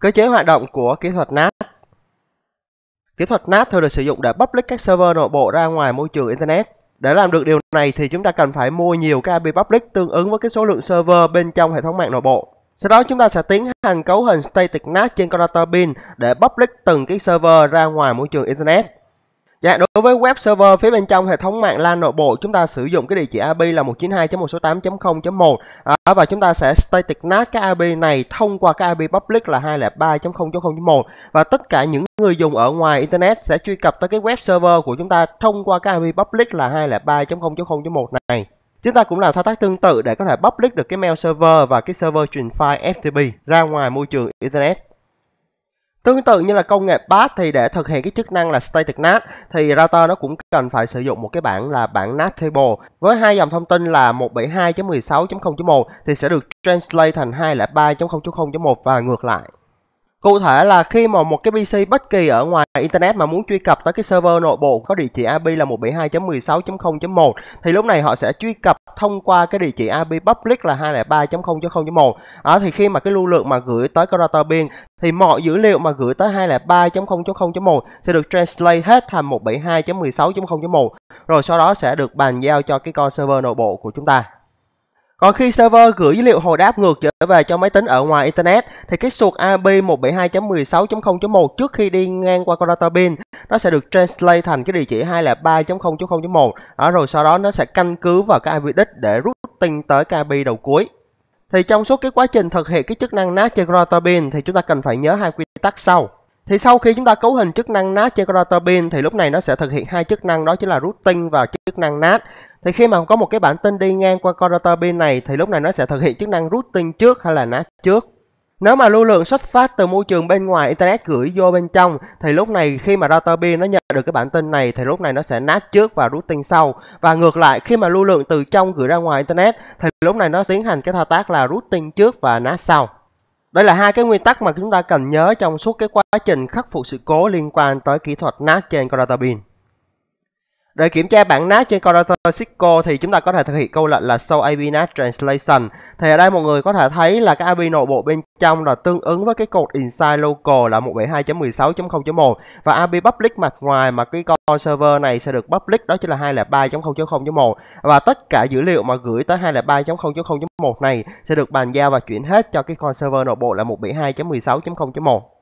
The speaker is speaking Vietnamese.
Cơ chế hoạt động của kỹ thuật NAT Kỹ thuật NAT thường được sử dụng để public các server nội bộ ra ngoài môi trường Internet. Để làm được điều này thì chúng ta cần phải mua nhiều cái IP public tương ứng với cái số lượng server bên trong hệ thống mạng nội bộ. Sau đó chúng ta sẽ tiến hành cấu hình static NAT trên connector pin để public từng cái server ra ngoài môi trường Internet. Dạ, đối với web server phía bên trong hệ thống mạng LAN nội bộ, chúng ta sử dụng cái địa chỉ IP là 192.168.0.1 à, và chúng ta sẽ static NAT cái IP này thông qua cái IP public là 203.0.0.1 và tất cả những người dùng ở ngoài internet sẽ truy cập tới cái web server của chúng ta thông qua cái IP public là 203.0.0.1 này. Chúng ta cũng làm thao tác tương tự để có thể public được cái mail server và cái server truyền file FTP ra ngoài môi trường internet. Tương tự như là công nghệ bash thì để thực hiện cái chức năng là static NAT thì router nó cũng cần phải sử dụng một cái bảng là bảng NAT table với hai dòng thông tin là 172.16.0.1 thì sẽ được translate thành 203.0.0.1 và ngược lại. Cụ thể là khi mà một cái PC bất kỳ ở ngoài Internet mà muốn truy cập tới cái server nội bộ có địa chỉ IP là 172.16.0.1 thì lúc này họ sẽ truy cập thông qua cái địa chỉ IP public là 203.0.0.1 à, thì khi mà cái lưu lượng mà gửi tới cái router biên thì mọi dữ liệu mà gửi tới 203.0.0.1 sẽ được translate hết thành 172.16.0.1 rồi sau đó sẽ được bàn giao cho cái con server nội bộ của chúng ta còn khi server gửi dữ liệu hồi đáp ngược trở về cho máy tính ở ngoài Internet thì cái suột IP 172.16.0.1 trước khi đi ngang qua con data pin nó sẽ được translate thành cái địa chỉ 203.0.0.1 à, rồi sau đó nó sẽ căn cứ vào cái IP đích để routing tới cái IP đầu cuối. Thì trong suốt cái quá trình thực hiện cái chức năng NAT trên router pin thì chúng ta cần phải nhớ hai quy tắc sau. Thì sau khi chúng ta cấu hình chức năng NAT trên router Pin thì lúc này nó sẽ thực hiện hai chức năng đó chính là routing và chức năng NAT. Thì khi mà có một cái bản tin đi ngang qua router Pin này thì lúc này nó sẽ thực hiện chức năng routing trước hay là NAT trước. Nếu mà lưu lượng xuất phát từ môi trường bên ngoài Internet gửi vô bên trong thì lúc này khi mà router pin nó nhận được cái bản tin này thì lúc này nó sẽ nát trước và routing sau. Và ngược lại khi mà lưu lượng từ trong gửi ra ngoài Internet thì lúc này nó tiến hành cái thao tác là routing trước và nát sau. Đây là hai cái nguyên tắc mà chúng ta cần nhớ trong suốt cái quá trình khắc phục sự cố liên quan tới kỹ thuật NAT trên Corotapin. Để kiểm tra bản NAT trên Cordator Cisco thì chúng ta có thể thực hiện câu lệnh là show IP NAT translation. Thì ở đây mọi người có thể thấy là cái IP nội bộ bên trong là tương ứng với cái cột inside local là 172.16.0.1 và IP public mặt ngoài mà cái con server này sẽ được public đó chính là 203.0.0.1 và tất cả dữ liệu mà gửi tới 203.0.0.1 này sẽ được bàn giao và chuyển hết cho cái con server nội bộ là 172.16.0.1.